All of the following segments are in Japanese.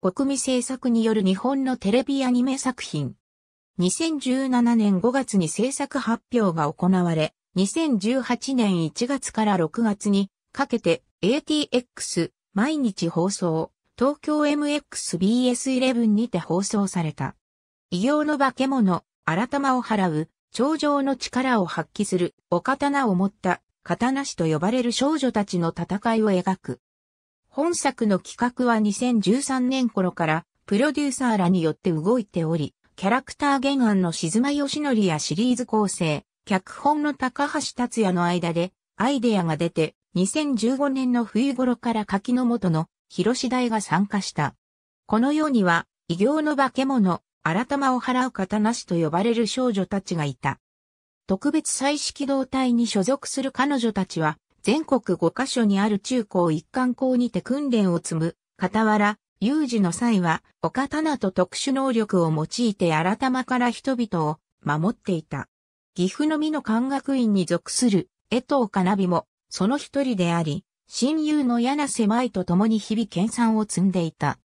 国民制作による日本のテレビアニメ作品。2017年5月に制作発表が行われ、2018年1月から6月にかけて ATX 毎日放送、東京 MXBS11 にて放送された。異形の化け物、新玉を払う、頂上の力を発揮する、お刀を持った、刀師と呼ばれる少女たちの戦いを描く。本作の企画は2013年頃からプロデューサーらによって動いており、キャラクター原案の静間義則やシリーズ構成、脚本の高橋達也の間でアイデアが出て、2015年の冬頃から柿の元の広志大が参加した。この世には、異形の化け物、新玉を払う刀師と呼ばれる少女たちがいた。特別彩色動隊に所属する彼女たちは、全国5カ所にある中高一貫校にて訓練を積む、傍ら、有事の際は、岡棚と特殊能力を用いて新玉から人々を守っていた。岐阜の美の漢学院に属する江藤かなびも、その一人であり、親友の柳瀬舞と共に日々研鑽を積んでいた。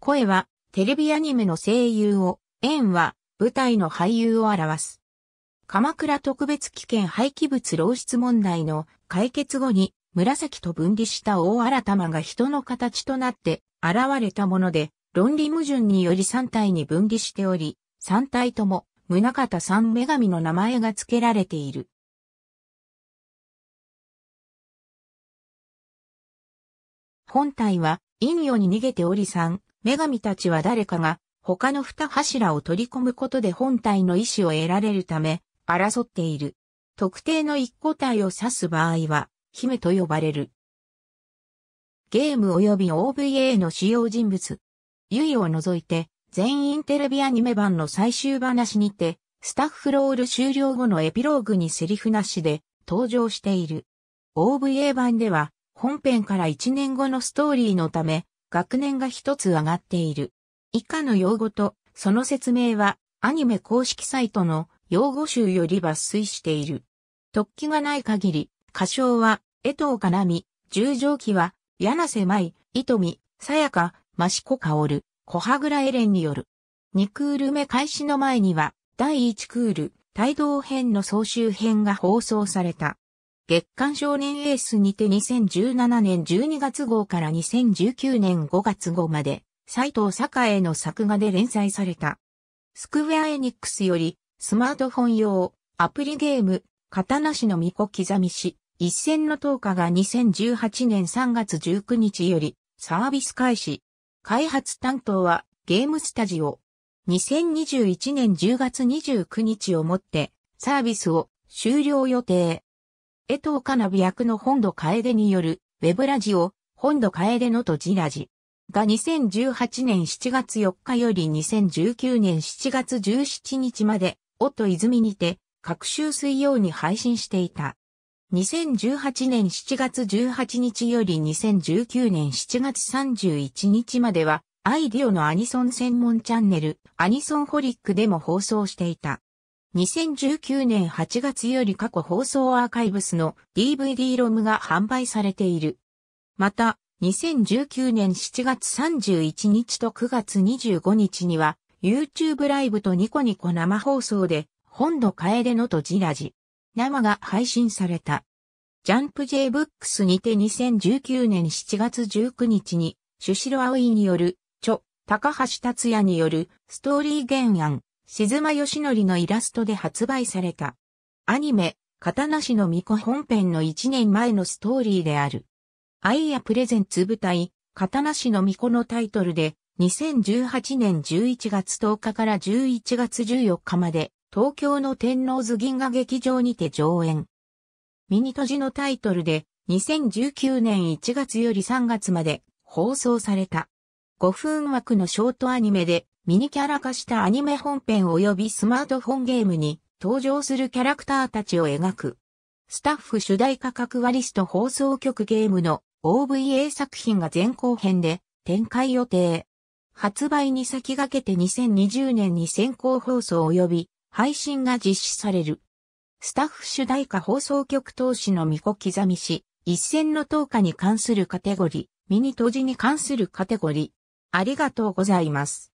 声は、テレビアニメの声優を、縁は、舞台の俳優を表す。鎌倉特別危険廃棄物漏出問題の解決後に紫と分離した大新玉が人の形となって現れたもので、論理矛盾により3体に分離しており、3体とも宗方三女神の名前が付けられている。本体は陰陽に逃げており3、女神たちは誰かが他の2柱を取り込むことで本体の意志を得られるため、争っている。特定の一個体を指す場合は、姫と呼ばれる。ゲーム及び OVA の主要人物。ユイを除いて、全員テレビアニメ版の最終話にて、スタッフロール終了後のエピローグにセリフなしで登場している。OVA 版では、本編から1年後のストーリーのため、学年が一つ上がっている。以下の用語と、その説明は、アニメ公式サイトの用語集より抜粋している。突起がない限り、歌唱は、江藤かなみ、十条記は、柳瀬舞、糸美、さやか、カ子ル、小羽倉エレンによる。2クール目開始の前には、第1クール、帯同編の総集編が放送された。月刊少年エースにて2017年12月号から2019年5月号まで、斎藤栄の作画で連載された。スクウェアエニックスより、スマートフォン用、アプリゲーム、刀師の巫女刻みし、一戦の投下が2018年3月19日よりサービス開始。開発担当はゲームスタジオ。2021年10月29日をもってサービスを終了予定。江藤かなび役の本土楓によるウェブラジオ本土楓のとじラジが2018年7月4日より2019年7月17日まで、夫泉にて各週水曜に配信していた。2018年7月18日より2019年7月31日までは、アイディオのアニソン専門チャンネル、アニソンホリックでも放送していた。2019年8月より過去放送アーカイブスの DVD ロムが販売されている。また、2019年7月31日と9月25日には、YouTube ライブとニコニコ生放送で、本土楓のとじらじ。生が配信された。ジャンプ J ブックスにて2019年7月19日に、朱城葵による、著、高橋達也による、ストーリー原案、静間義則のイラストで発売された。アニメ、刀師の巫女本編の1年前のストーリーである。アイアプレゼンツ舞台、刀師の巫女のタイトルで、2018年11月10日から11月14日まで、東京の天王洲銀河劇場にて上演。ミニトジのタイトルで2019年1月より3月まで放送された。5分枠のショートアニメでミニキャラ化したアニメ本編及びスマートフォンゲームに登場するキャラクターたちを描く。スタッフ主題歌格割リスト放送局ゲームの OVA 作品が前後編で展開予定。発売に先駆けて2020年に先行放送及び配信が実施される。スタッフ主題歌放送局投資の見子刻みし、一戦の投下に関するカテゴリー、ミニ当時に関するカテゴリー。ありがとうございます。